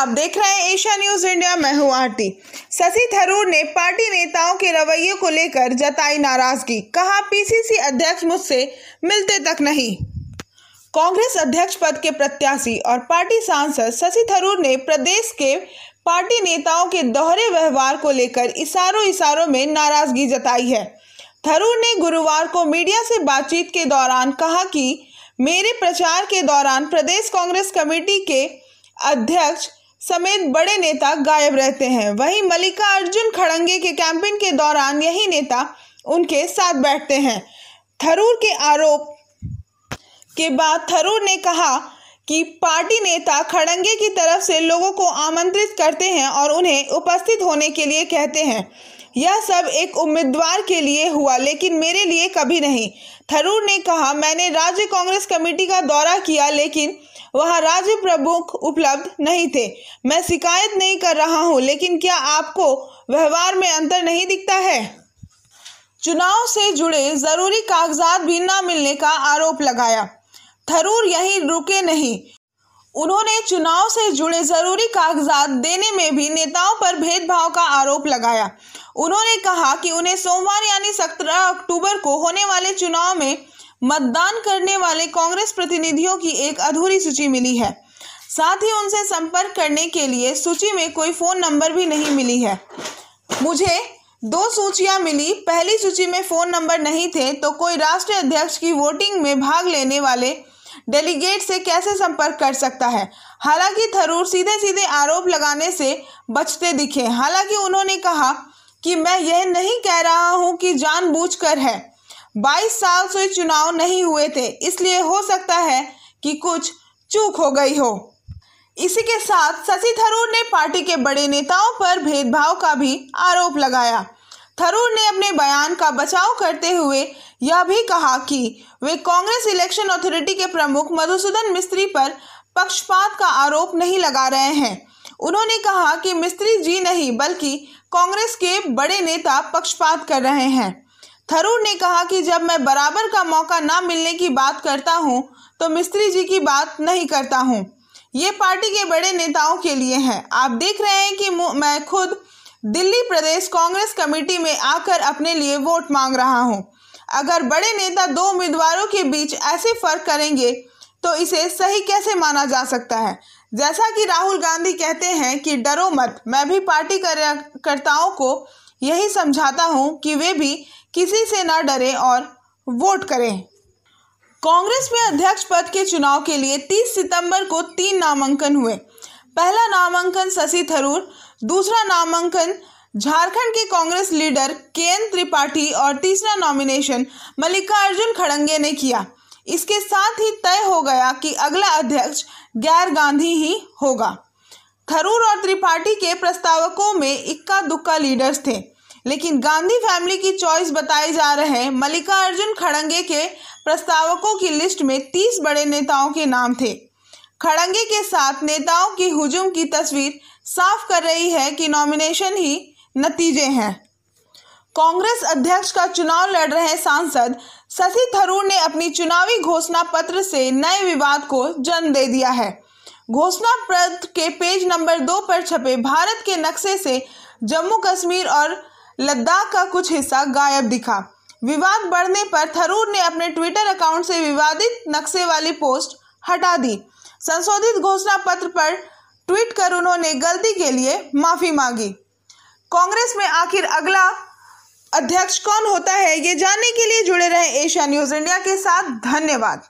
आप देख रहे हैं एशिया न्यूज इंडिया मैं हूं आरती शशि थरूर ने पार्टी नेताओं के रवैये को लेकर जताई नाराजगी कहा पीसीसी अध्यक्ष मुझसे मिलते तक नहीं कांग्रेस अध्यक्ष पद के प्रत्याशी और पार्टी सांसद शशि थरूर ने प्रदेश के पार्टी नेताओं के दोहरे व्यवहार को लेकर इशारों इशारों में नाराजगी जताई है थरूर ने गुरुवार को मीडिया से बातचीत के दौरान कहा कि मेरे प्रचार के दौरान प्रदेश कांग्रेस कमेटी के अध्यक्ष समेत बड़े नेता गायब रहते हैं वहीं मल्लिका अर्जुन खड़ंगे के कैंपेन के दौरान यही नेता उनके साथ बैठते हैं थरूर के आरोप के बाद थरूर ने कहा कि पार्टी नेता खड़ंगे की तरफ से लोगों को आमंत्रित करते हैं और उन्हें उपस्थित होने के लिए कहते हैं यह सब एक उम्मीदवार के लिए हुआ लेकिन मेरे लिए कभी नहीं थरूर ने कहा मैंने राज्य कांग्रेस कमेटी का दौरा किया लेकिन वहां राज्य प्रमुख उपलब्ध नहीं थे मैं शिकायत नहीं कर रहा हूं लेकिन क्या आपको व्यवहार में अंतर नहीं दिखता है चुनाव से जुड़े जरूरी कागजात भी न मिलने का आरोप लगाया थरूर यहीं रुके नहीं उन्होंने चुनाव से जुड़े जरूरी कागजात देने में भी नेताओं पर भेदभाव का आरोप लगाया उन्होंने कहा कि उन्हें सोमवार यानी सत्रह अक्टूबर को होने वाले चुनाव में मतदान करने वाले कांग्रेस प्रतिनिधियों की एक अधूरी सूची मिली है साथ ही उनसे संपर्क करने के लिए सूची में कोई फ़ोन नंबर भी नहीं मिली है मुझे दो सूचियां मिली पहली सूची में फ़ोन नंबर नहीं थे तो कोई राष्ट्रीय अध्यक्ष की वोटिंग में भाग लेने वाले डेलीगेट से कैसे संपर्क कर सकता है हालांकि थरूर सीधे सीधे आरोप लगाने से बचते दिखे हालांकि उन्होंने कहा कि मैं यह नहीं कह रहा हूं कि जानबूझकर है बाईस साल से चुनाव नहीं हुए थे इसलिए हो सकता है कि कुछ चूक हो गई हो इसी के साथ शशि थरूर ने पार्टी के बड़े नेताओं पर भेदभाव का भी आरोप लगाया थरूर ने अपने बयान का बचाव करते हुए यह भी कहा कि वे कांग्रेस इलेक्शन अथॉरिटी के प्रमुख मधुसूदन मिस्त्री पर पक्षपात का आरोप नहीं लगा रहे हैं उन्होंने कहा कि मिस्त्री जी नहीं बल्कि कांग्रेस के बड़े नेता पक्षपात कर रहे हैं थरूर ने कहा कि जब मैं बराबर का मौका ना मिलने की बात करता हूं तो मिस्त्री जी की बात नहीं करता हूं ये पार्टी के बड़े नेताओं के लिए है आप देख रहे हैं कि मैं खुद दिल्ली प्रदेश कांग्रेस कमेटी में आकर अपने लिए वोट मांग रहा हूं अगर बड़े नेता दो उम्मीदवारों के बीच ऐसे फर्क करेंगे तो इसे सही कैसे माना जा सकता है जैसा कि राहुल गांधी कहते हैं कि डरो मत मैं भी पार्टी कार्यकर्ताओं को यही समझाता हूं कि वे भी किसी से ना डरें और वोट करें कांग्रेस में अध्यक्ष पद के चुनाव के लिए 30 सितंबर को तीन नामांकन हुए पहला नामांकन शशि थरूर दूसरा नामांकन झारखंड के Congress leader K N Tripathi और तीसरा नॉमिनेशन मल्लिकार्जुन खड़ंगे ने किया इसके साथ ही तय हो गया कि अगला अध्यक्ष गैर गांधी ही होगा थरूर और त्रिपाठी के प्रस्तावकों में इक्का दुक्का लीडर्स थे लेकिन गांधी फैमिली की चॉइस बताए जा रहे मल्लिका अर्जुन खड़ंगे के प्रस्तावकों की लिस्ट में तीस बड़े नेताओं के नाम थे खड़ंगे के साथ नेताओं की हुजूम की तस्वीर साफ कर रही है कि नॉमिनेशन ही नतीजे हैं कांग्रेस अध्यक्ष का चुनाव लड़ रहे सांसद शशि थरूर ने अपनी चुनावी घोषणा पत्र से नए विवाद को जन्म दे दिया है घोषणा पत्र के पेज नंबर दो पर छपे भारत के नक्शे से जम्मू कश्मीर और लद्दाख का कुछ हिस्सा गायब दिखा विवाद बढ़ने पर थरूर ने अपने ट्विटर अकाउंट से विवादित नक्शे वाली पोस्ट हटा दी संशोधित घोषणा पत्र पर ट्वीट कर उन्होंने गलती के लिए माफी मांगी कांग्रेस में आखिर अगला अध्यक्ष कौन होता है ये जानने के लिए जुड़े रहे एशिया न्यूज इंडिया के साथ धन्यवाद